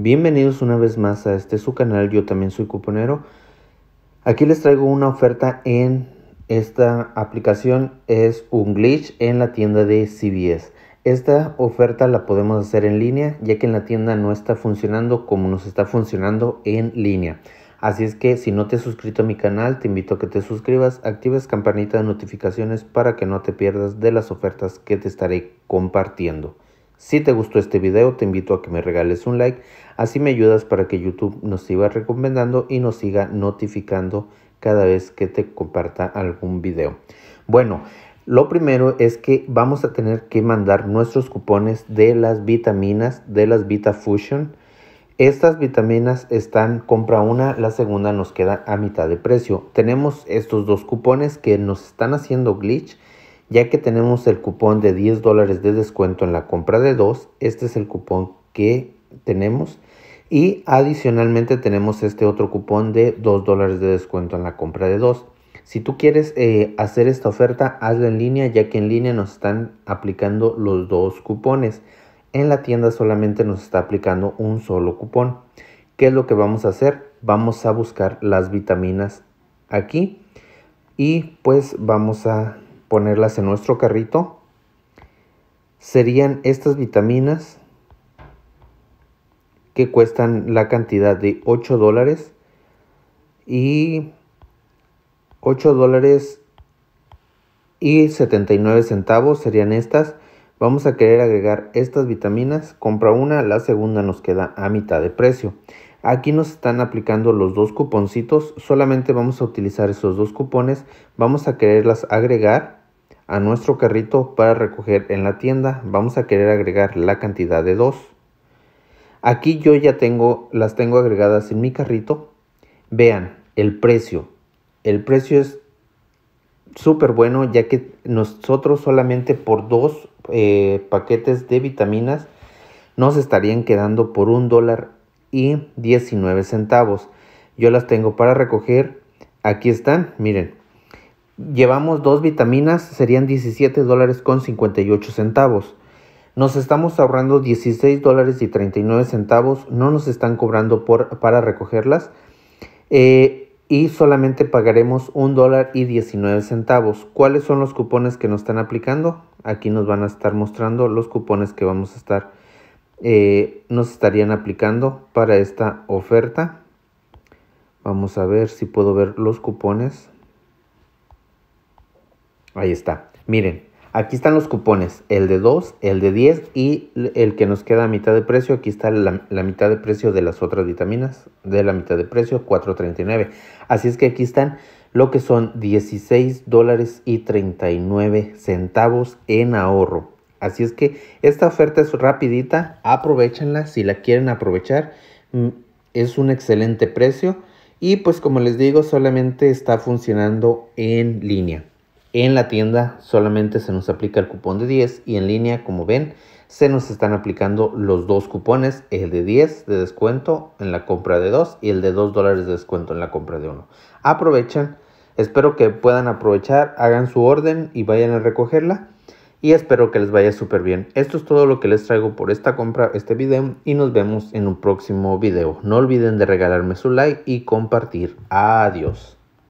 Bienvenidos una vez más a este su canal, yo también soy cuponero. Aquí les traigo una oferta en esta aplicación, es un glitch en la tienda de CBS. Esta oferta la podemos hacer en línea ya que en la tienda no está funcionando como nos está funcionando en línea. Así es que si no te has suscrito a mi canal, te invito a que te suscribas, actives campanita de notificaciones para que no te pierdas de las ofertas que te estaré compartiendo. Si te gustó este video, te invito a que me regales un like, así me ayudas para que YouTube nos siga recomendando y nos siga notificando cada vez que te comparta algún video. Bueno, lo primero es que vamos a tener que mandar nuestros cupones de las vitaminas, de las Fusion. Estas vitaminas están, compra una, la segunda nos queda a mitad de precio. Tenemos estos dos cupones que nos están haciendo glitch ya que tenemos el cupón de 10 dólares de descuento en la compra de dos. Este es el cupón que tenemos. Y adicionalmente tenemos este otro cupón de 2 dólares de descuento en la compra de dos. Si tú quieres eh, hacer esta oferta, hazlo en línea, ya que en línea nos están aplicando los dos cupones. En la tienda solamente nos está aplicando un solo cupón. ¿Qué es lo que vamos a hacer? Vamos a buscar las vitaminas aquí y pues vamos a ponerlas en nuestro carrito serían estas vitaminas que cuestan la cantidad de 8 dólares y 8 dólares y 79 centavos serían estas. Vamos a querer agregar estas vitaminas. Compra una, la segunda nos queda a mitad de precio. Aquí nos están aplicando los dos cuponcitos, solamente vamos a utilizar esos dos cupones, vamos a quererlas agregar a nuestro carrito para recoger en la tienda, vamos a querer agregar la cantidad de dos. Aquí yo ya tengo, las tengo agregadas en mi carrito. Vean, el precio. El precio es súper bueno ya que nosotros solamente por dos eh, paquetes de vitaminas nos estarían quedando por un dólar y 19 centavos. Yo las tengo para recoger. Aquí están, miren. Llevamos dos vitaminas, serían 17 dólares con 58 centavos. Nos estamos ahorrando 16 dólares y 39 centavos. No nos están cobrando por, para recogerlas. Eh, y solamente pagaremos 1 dólar y 19 centavos. ¿Cuáles son los cupones que nos están aplicando? Aquí nos van a estar mostrando los cupones que vamos a estar eh, nos estarían aplicando para esta oferta. Vamos a ver si puedo ver los cupones. Ahí está. Miren, aquí están los cupones. El de 2, el de 10 y el que nos queda a mitad de precio. Aquí está la, la mitad de precio de las otras vitaminas. De la mitad de precio, 4.39. Así es que aquí están lo que son 16 dólares y 39 centavos en ahorro. Así es que esta oferta es rapidita, aprovechenla si la quieren aprovechar. Mm, es un excelente precio y pues como les digo, solamente está funcionando en línea. En la tienda solamente se nos aplica el cupón de 10 y en línea, como ven, se nos están aplicando los dos cupones, el de 10 de descuento en la compra de 2 y el de 2 dólares de descuento en la compra de 1. Aprovechan, espero que puedan aprovechar, hagan su orden y vayan a recogerla y espero que les vaya súper bien. Esto es todo lo que les traigo por esta compra, este video y nos vemos en un próximo video. No olviden de regalarme su like y compartir. Adiós.